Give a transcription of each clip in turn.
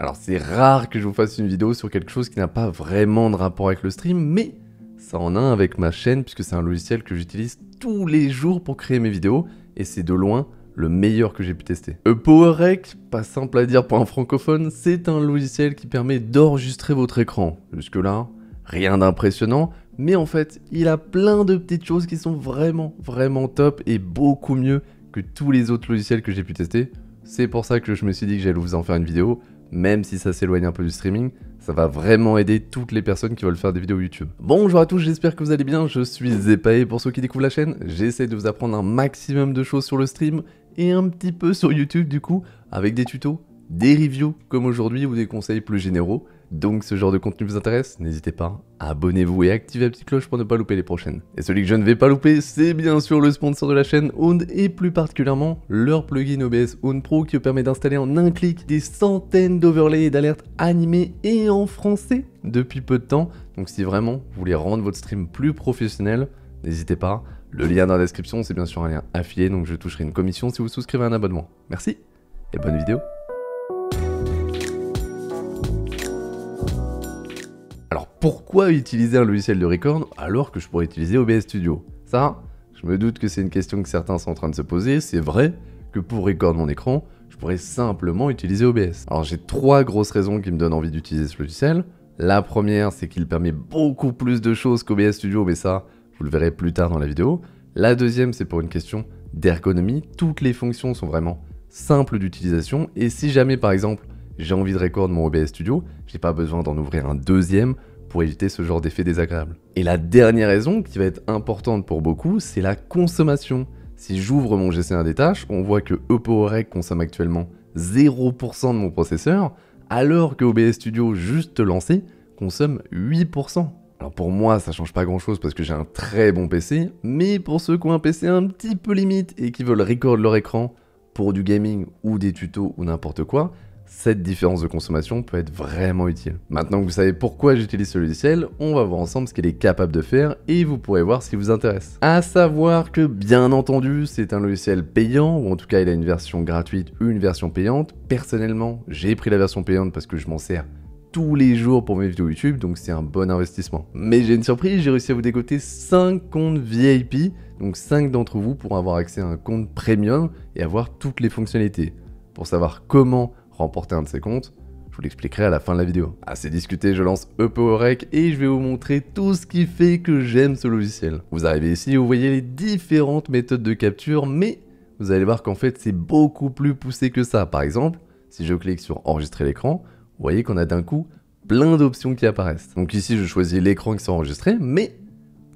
Alors c'est rare que je vous fasse une vidéo sur quelque chose qui n'a pas vraiment de rapport avec le stream, mais ça en a un avec ma chaîne puisque c'est un logiciel que j'utilise tous les jours pour créer mes vidéos et c'est de loin le meilleur que j'ai pu tester. Euh, PowerRec, pas simple à dire pour un francophone, c'est un logiciel qui permet d'enregistrer votre écran. Jusque-là, rien d'impressionnant, mais en fait, il a plein de petites choses qui sont vraiment, vraiment top et beaucoup mieux que tous les autres logiciels que j'ai pu tester. C'est pour ça que je me suis dit que j'allais vous en faire une vidéo, même si ça s'éloigne un peu du streaming, ça va vraiment aider toutes les personnes qui veulent faire des vidéos YouTube. Bonjour à tous, j'espère que vous allez bien, je suis Zepae pour ceux qui découvrent la chaîne, j'essaie de vous apprendre un maximum de choses sur le stream et un petit peu sur YouTube du coup, avec des tutos, des reviews comme aujourd'hui ou des conseils plus généraux donc ce genre de contenu vous intéresse, n'hésitez pas, abonnez-vous et activez la petite cloche pour ne pas louper les prochaines. Et celui que je ne vais pas louper, c'est bien sûr le sponsor de la chaîne Hound et plus particulièrement leur plugin OBS Own Pro qui vous permet d'installer en un clic des centaines d'overlays et d'alertes animées et en français depuis peu de temps. Donc si vraiment vous voulez rendre votre stream plus professionnel, n'hésitez pas. Le lien dans la description, c'est bien sûr un lien affilié, donc je toucherai une commission si vous souscrivez à un abonnement. Merci et bonne vidéo Alors pourquoi utiliser un logiciel de record alors que je pourrais utiliser OBS Studio Ça, je me doute que c'est une question que certains sont en train de se poser. C'est vrai que pour record mon écran, je pourrais simplement utiliser OBS. Alors j'ai trois grosses raisons qui me donnent envie d'utiliser ce logiciel. La première, c'est qu'il permet beaucoup plus de choses qu'OBS Studio, mais ça, vous le verrez plus tard dans la vidéo. La deuxième, c'est pour une question d'ergonomie. Toutes les fonctions sont vraiment simples d'utilisation et si jamais par exemple j'ai envie de record mon OBS Studio, j'ai pas besoin d'en ouvrir un deuxième pour éviter ce genre d'effet désagréable. Et la dernière raison qui va être importante pour beaucoup, c'est la consommation. Si j'ouvre mon GC1 des tâches, on voit que EPOREC consomme actuellement 0% de mon processeur, alors que OBS Studio juste lancé consomme 8%. Alors pour moi, ça change pas grand chose parce que j'ai un très bon PC, mais pour ceux qui ont un PC un petit peu limite et qui veulent record leur écran pour du gaming ou des tutos ou n'importe quoi, cette différence de consommation peut être vraiment utile. Maintenant que vous savez pourquoi j'utilise ce logiciel, on va voir ensemble ce qu'il est capable de faire et vous pourrez voir ce qui vous intéresse. À savoir que bien entendu, c'est un logiciel payant ou en tout cas il a une version gratuite ou une version payante. Personnellement, j'ai pris la version payante parce que je m'en sers tous les jours pour mes vidéos YouTube, donc c'est un bon investissement. Mais j'ai une surprise, j'ai réussi à vous dégoter 5 comptes VIP, donc 5 d'entre vous pour avoir accès à un compte premium et avoir toutes les fonctionnalités. Pour savoir comment remporter un de ces comptes je vous l'expliquerai à la fin de la vidéo. Assez discuté, je lance EPOREC et je vais vous montrer tout ce qui fait que j'aime ce logiciel. Vous arrivez ici, vous voyez les différentes méthodes de capture, mais vous allez voir qu'en fait c'est beaucoup plus poussé que ça. Par exemple, si je clique sur enregistrer l'écran, vous voyez qu'on a d'un coup plein d'options qui apparaissent. Donc ici je choisis l'écran qui s'est enregistré, mais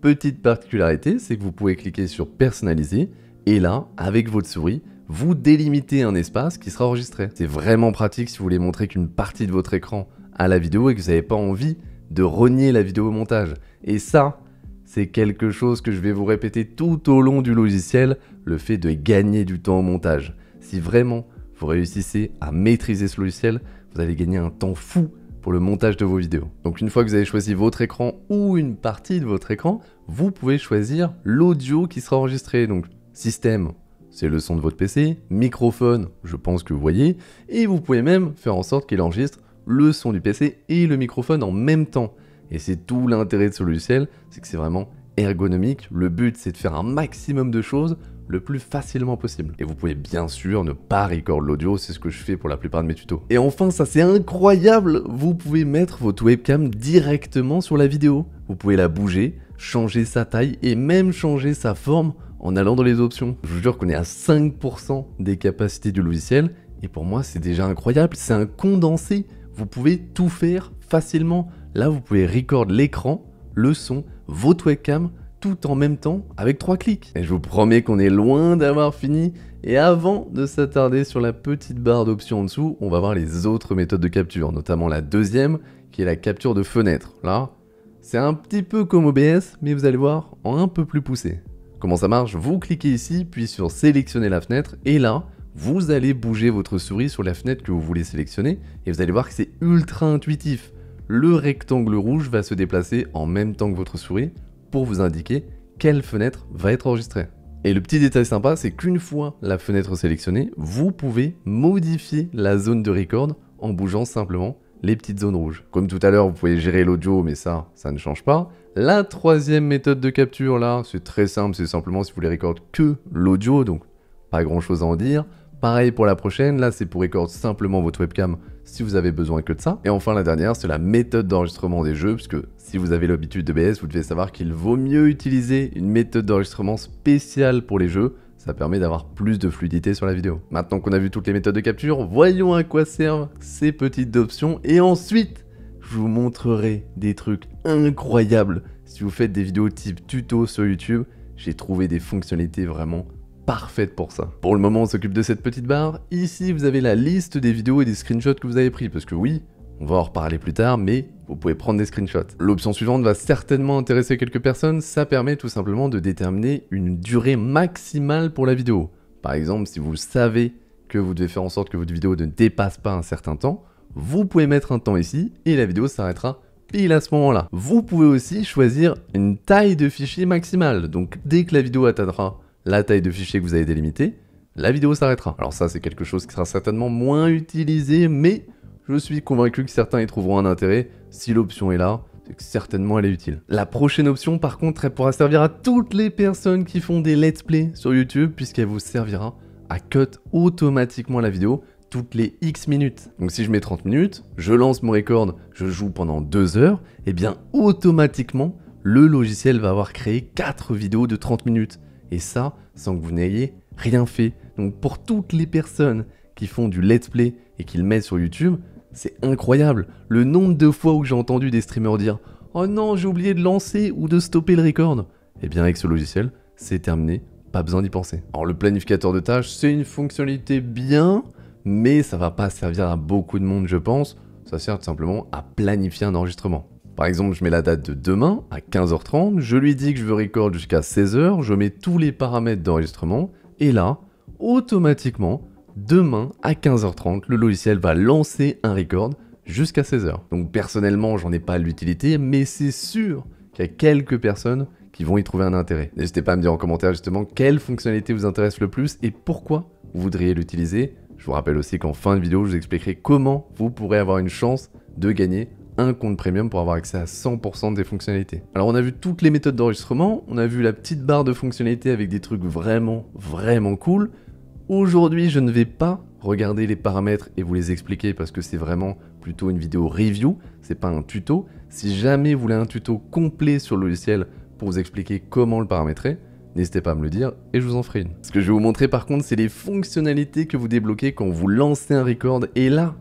petite particularité, c'est que vous pouvez cliquer sur personnaliser et là, avec votre souris, vous délimitez un espace qui sera enregistré. C'est vraiment pratique si vous voulez montrer qu'une partie de votre écran à la vidéo et que vous n'avez pas envie de renier la vidéo au montage. Et ça, c'est quelque chose que je vais vous répéter tout au long du logiciel, le fait de gagner du temps au montage. Si vraiment vous réussissez à maîtriser ce logiciel, vous allez gagner un temps fou pour le montage de vos vidéos. Donc une fois que vous avez choisi votre écran ou une partie de votre écran, vous pouvez choisir l'audio qui sera enregistré. Donc système c'est le son de votre PC, microphone, je pense que vous voyez, et vous pouvez même faire en sorte qu'il enregistre le son du PC et le microphone en même temps. Et c'est tout l'intérêt de ce logiciel, c'est que c'est vraiment ergonomique, le but c'est de faire un maximum de choses le plus facilement possible. Et vous pouvez bien sûr ne pas record l'audio, c'est ce que je fais pour la plupart de mes tutos. Et enfin, ça c'est incroyable, vous pouvez mettre votre webcam directement sur la vidéo. Vous pouvez la bouger, changer sa taille et même changer sa forme en allant dans les options. Je vous jure qu'on est à 5% des capacités du logiciel, et pour moi c'est déjà incroyable, c'est un condensé, vous pouvez tout faire facilement. Là vous pouvez record l'écran, le son, votre webcam, tout en même temps avec trois clics. Et je vous promets qu'on est loin d'avoir fini. Et avant de s'attarder sur la petite barre d'options en dessous, on va voir les autres méthodes de capture, notamment la deuxième qui est la capture de fenêtre. Là, c'est un petit peu comme OBS, mais vous allez voir en un peu plus poussé. Comment ça marche Vous cliquez ici, puis sur sélectionner la fenêtre, et là, vous allez bouger votre souris sur la fenêtre que vous voulez sélectionner, et vous allez voir que c'est ultra intuitif. Le rectangle rouge va se déplacer en même temps que votre souris pour vous indiquer quelle fenêtre va être enregistrée. Et le petit détail sympa, c'est qu'une fois la fenêtre sélectionnée, vous pouvez modifier la zone de record en bougeant simplement les petites zones rouges. Comme tout à l'heure, vous pouvez gérer l'audio, mais ça, ça ne change pas. La troisième méthode de capture, là, c'est très simple, c'est simplement si vous voulez record que l'audio, donc pas grand chose à en dire. Pareil pour la prochaine, là c'est pour record simplement votre webcam si vous avez besoin que de ça. Et enfin la dernière, c'est la méthode d'enregistrement des jeux, puisque si vous avez l'habitude de BS, vous devez savoir qu'il vaut mieux utiliser une méthode d'enregistrement spéciale pour les jeux, ça permet d'avoir plus de fluidité sur la vidéo. Maintenant qu'on a vu toutes les méthodes de capture, voyons à quoi servent ces petites options et ensuite, je vous montrerai des trucs incroyables. Si vous faites des vidéos type tuto sur YouTube, j'ai trouvé des fonctionnalités vraiment parfaites pour ça. Pour le moment, on s'occupe de cette petite barre. Ici, vous avez la liste des vidéos et des screenshots que vous avez pris, parce que oui, on va en reparler plus tard, mais vous pouvez prendre des screenshots. L'option suivante va certainement intéresser quelques personnes, ça permet tout simplement de déterminer une durée maximale pour la vidéo. Par exemple, si vous savez que vous devez faire en sorte que votre vidéo ne dépasse pas un certain temps, vous pouvez mettre un temps ici et la vidéo s'arrêtera pile à ce moment-là. Vous pouvez aussi choisir une taille de fichier maximale, donc dès que la vidéo atteindra la taille de fichier que vous avez délimitée, la vidéo s'arrêtera. Alors ça c'est quelque chose qui sera certainement moins utilisé, mais je suis convaincu que certains y trouveront un intérêt. Si l'option est là, c'est que certainement elle est utile. La prochaine option, par contre, elle pourra servir à toutes les personnes qui font des let's play sur YouTube, puisqu'elle vous servira à cut automatiquement la vidéo toutes les X minutes. Donc si je mets 30 minutes, je lance mon record, je joue pendant 2 heures, et eh bien automatiquement, le logiciel va avoir créé 4 vidéos de 30 minutes. Et ça, sans que vous n'ayez rien fait. Donc pour toutes les personnes qui font du let's play et qui le mettent sur YouTube, c'est incroyable le nombre de fois où j'ai entendu des streamers dire Oh non, j'ai oublié de lancer ou de stopper le record. Eh bien, avec ce logiciel, c'est terminé, pas besoin d'y penser. Alors, le planificateur de tâches, c'est une fonctionnalité bien, mais ça va pas servir à beaucoup de monde, je pense. Ça sert tout simplement à planifier un enregistrement. Par exemple, je mets la date de demain à 15h30, je lui dis que je veux record jusqu'à 16h, je mets tous les paramètres d'enregistrement, et là, automatiquement, Demain à 15h30, le logiciel va lancer un record jusqu'à 16h. Donc personnellement, j'en ai pas l'utilité, mais c'est sûr qu'il y a quelques personnes qui vont y trouver un intérêt. N'hésitez pas à me dire en commentaire justement quelle fonctionnalité vous intéresse le plus et pourquoi vous voudriez l'utiliser. Je vous rappelle aussi qu'en fin de vidéo, je vous expliquerai comment vous pourrez avoir une chance de gagner un compte premium pour avoir accès à 100% des fonctionnalités. Alors on a vu toutes les méthodes d'enregistrement, on a vu la petite barre de fonctionnalités avec des trucs vraiment vraiment cool, Aujourd'hui, je ne vais pas regarder les paramètres et vous les expliquer parce que c'est vraiment plutôt une vidéo review, c'est pas un tuto. Si jamais vous voulez un tuto complet sur le logiciel pour vous expliquer comment le paramétrer, n'hésitez pas à me le dire et je vous en ferai une. Ce que je vais vous montrer par contre, c'est les fonctionnalités que vous débloquez quand vous lancez un record. Et là,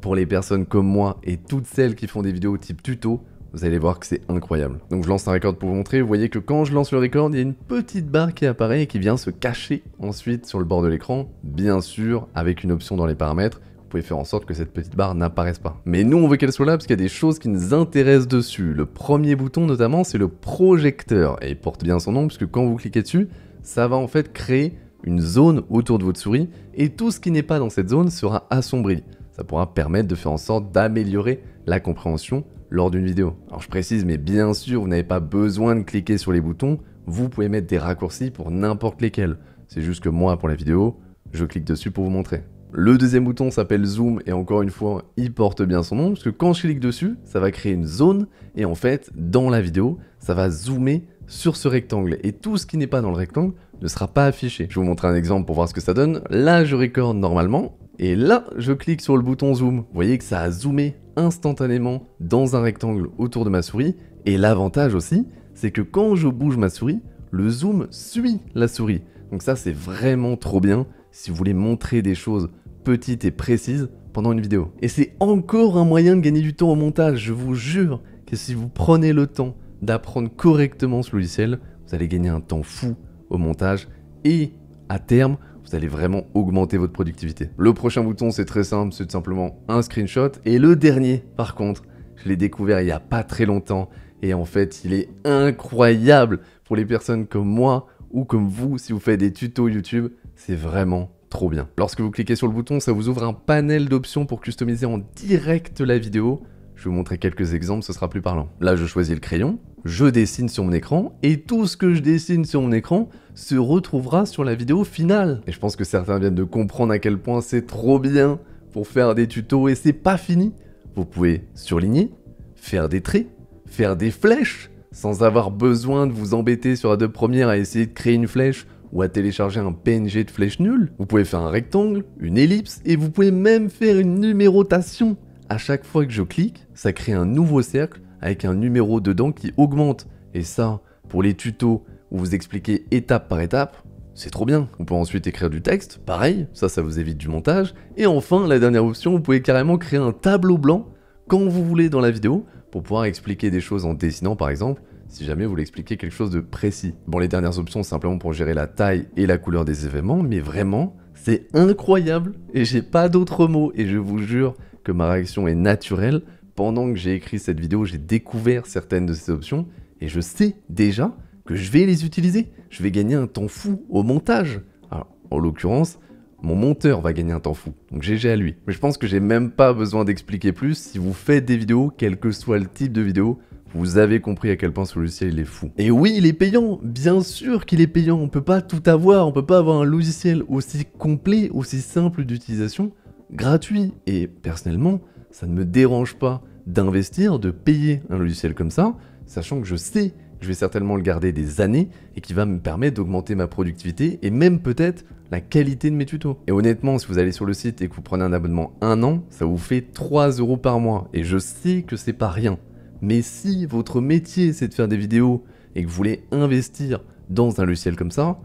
pour les personnes comme moi et toutes celles qui font des vidéos type tuto, vous allez voir que c'est incroyable. Donc je lance un record pour vous montrer. Vous voyez que quand je lance le record, il y a une petite barre qui apparaît et qui vient se cacher ensuite sur le bord de l'écran. Bien sûr, avec une option dans les paramètres, vous pouvez faire en sorte que cette petite barre n'apparaisse pas. Mais nous, on veut qu'elle soit là parce qu'il y a des choses qui nous intéressent dessus. Le premier bouton, notamment, c'est le projecteur. Et il porte bien son nom puisque quand vous cliquez dessus, ça va en fait créer une zone autour de votre souris et tout ce qui n'est pas dans cette zone sera assombri. Ça pourra permettre de faire en sorte d'améliorer la compréhension lors d'une vidéo. Alors je précise, mais bien sûr, vous n'avez pas besoin de cliquer sur les boutons, vous pouvez mettre des raccourcis pour n'importe lesquels. C'est juste que moi, pour la vidéo, je clique dessus pour vous montrer. Le deuxième bouton s'appelle Zoom et encore une fois, il porte bien son nom, parce que quand je clique dessus, ça va créer une zone et en fait, dans la vidéo, ça va zoomer sur ce rectangle et tout ce qui n'est pas dans le rectangle ne sera pas affiché. Je vais vous montrer un exemple pour voir ce que ça donne. Là, je recorde normalement et là, je clique sur le bouton zoom. Vous voyez que ça a zoomé instantanément dans un rectangle autour de ma souris. Et l'avantage aussi, c'est que quand je bouge ma souris, le zoom suit la souris. Donc ça, c'est vraiment trop bien si vous voulez montrer des choses petites et précises pendant une vidéo. Et c'est encore un moyen de gagner du temps au montage. Je vous jure que si vous prenez le temps d'apprendre correctement ce logiciel, vous allez gagner un temps fou au montage et à terme, vous allez vraiment augmenter votre productivité. Le prochain bouton, c'est très simple, c'est simplement un screenshot. Et le dernier, par contre, je l'ai découvert il n'y a pas très longtemps. Et en fait, il est incroyable pour les personnes comme moi ou comme vous si vous faites des tutos YouTube. C'est vraiment trop bien. Lorsque vous cliquez sur le bouton, ça vous ouvre un panel d'options pour customiser en direct la vidéo. Je vais vous montrer quelques exemples, ce sera plus parlant. Là, je choisis le crayon, je dessine sur mon écran, et tout ce que je dessine sur mon écran se retrouvera sur la vidéo finale. Et je pense que certains viennent de comprendre à quel point c'est trop bien pour faire des tutos, et c'est pas fini. Vous pouvez surligner, faire des traits, faire des flèches, sans avoir besoin de vous embêter sur la deux premières à essayer de créer une flèche ou à télécharger un PNG de flèche nulle. Vous pouvez faire un rectangle, une ellipse et vous pouvez même faire une numérotation à chaque fois que je clique, ça crée un nouveau cercle avec un numéro dedans qui augmente. Et ça, pour les tutos où vous expliquez étape par étape, c'est trop bien. Vous pouvez ensuite écrire du texte, pareil, ça, ça vous évite du montage. Et enfin, la dernière option, vous pouvez carrément créer un tableau blanc quand vous voulez dans la vidéo pour pouvoir expliquer des choses en dessinant par exemple, si jamais vous voulez expliquer quelque chose de précis. Bon, les dernières options, simplement pour gérer la taille et la couleur des événements, mais vraiment, c'est incroyable et j'ai pas d'autres mots et je vous jure, que ma réaction est naturelle. Pendant que j'ai écrit cette vidéo, j'ai découvert certaines de ces options et je sais déjà que je vais les utiliser. Je vais gagner un temps fou au montage. Alors, en l'occurrence, mon monteur va gagner un temps fou. Donc GG à lui. Mais je pense que j'ai même pas besoin d'expliquer plus. Si vous faites des vidéos, quel que soit le type de vidéo, vous avez compris à quel point ce logiciel est fou. Et oui, il est payant, bien sûr qu'il est payant, on peut pas tout avoir, on peut pas avoir un logiciel aussi complet, aussi simple d'utilisation gratuit. Et personnellement, ça ne me dérange pas d'investir, de payer un logiciel comme ça, sachant que je sais que je vais certainement le garder des années et qui va me permettre d'augmenter ma productivité et même peut-être la qualité de mes tutos. Et honnêtement, si vous allez sur le site et que vous prenez un abonnement un an, ça vous fait 3 euros par mois. Et je sais que c'est pas rien. Mais si votre métier c'est de faire des vidéos et que vous voulez investir dans un logiciel comme ça,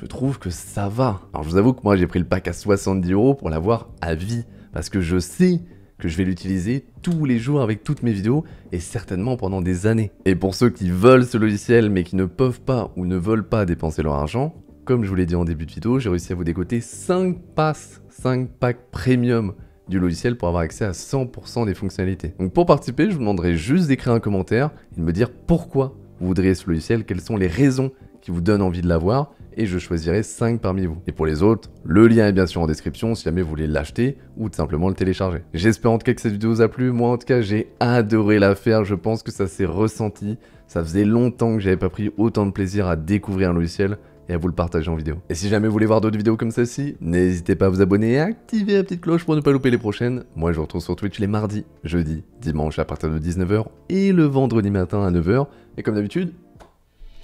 je trouve que ça va. Alors je vous avoue que moi j'ai pris le pack à 70 euros pour l'avoir à vie, parce que je sais que je vais l'utiliser tous les jours avec toutes mes vidéos et certainement pendant des années. Et pour ceux qui veulent ce logiciel mais qui ne peuvent pas ou ne veulent pas dépenser leur argent, comme je vous l'ai dit en début de vidéo, j'ai réussi à vous décoter 5 passes, 5 packs premium du logiciel pour avoir accès à 100% des fonctionnalités. Donc pour participer, je vous demanderai juste d'écrire un commentaire et de me dire pourquoi vous voudriez ce logiciel, quelles sont les raisons qui vous donnent envie de l'avoir et je choisirai 5 parmi vous. Et pour les autres, le lien est bien sûr en description si jamais vous voulez l'acheter ou tout simplement le télécharger. J'espère en tout cas que cette vidéo vous a plu, moi en tout cas j'ai adoré la faire, je pense que ça s'est ressenti, ça faisait longtemps que j'avais pas pris autant de plaisir à découvrir un logiciel et à vous le partager en vidéo. Et si jamais vous voulez voir d'autres vidéos comme celle-ci, n'hésitez pas à vous abonner et à activer la petite cloche pour ne pas louper les prochaines. Moi, je vous retrouve sur Twitch les mardis, jeudis, dimanche à partir de 19h et le vendredi matin à 9h. Et comme d'habitude,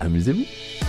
amusez-vous